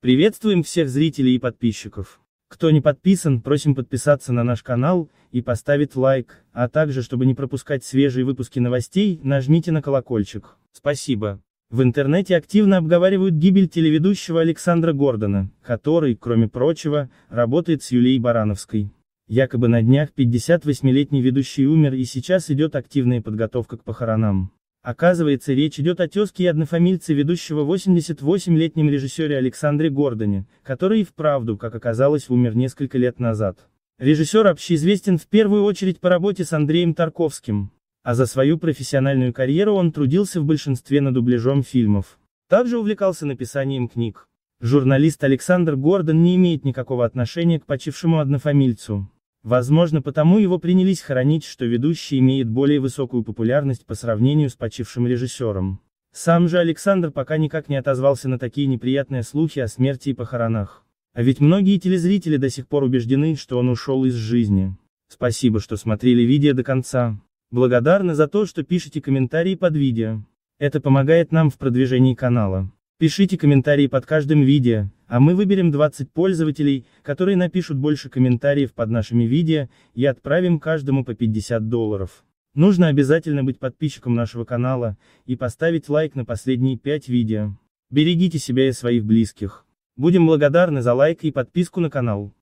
Приветствуем всех зрителей и подписчиков. Кто не подписан, просим подписаться на наш канал и поставить лайк, а также, чтобы не пропускать свежие выпуски новостей, нажмите на колокольчик. Спасибо. В интернете активно обговаривают гибель телеведущего Александра Гордона, который, кроме прочего, работает с Юлией Барановской. Якобы на днях 58-летний ведущий умер и сейчас идет активная подготовка к похоронам. Оказывается, речь идет о тезке и однофамильце ведущего 88-летнем режиссере Александре Гордоне, который и вправду, как оказалось, умер несколько лет назад. Режиссер общеизвестен в первую очередь по работе с Андреем Тарковским, а за свою профессиональную карьеру он трудился в большинстве над дубляжом фильмов. Также увлекался написанием книг. Журналист Александр Гордон не имеет никакого отношения к почившему однофамильцу. Возможно потому его принялись хоронить, что ведущий имеет более высокую популярность по сравнению с почившим режиссером. Сам же Александр пока никак не отозвался на такие неприятные слухи о смерти и похоронах. А ведь многие телезрители до сих пор убеждены, что он ушел из жизни. Спасибо, что смотрели видео до конца. Благодарны за то, что пишите комментарии под видео. Это помогает нам в продвижении канала. Пишите комментарии под каждым видео. А мы выберем 20 пользователей, которые напишут больше комментариев под нашими видео, и отправим каждому по 50 долларов. Нужно обязательно быть подписчиком нашего канала, и поставить лайк на последние 5 видео. Берегите себя и своих близких. Будем благодарны за лайк и подписку на канал.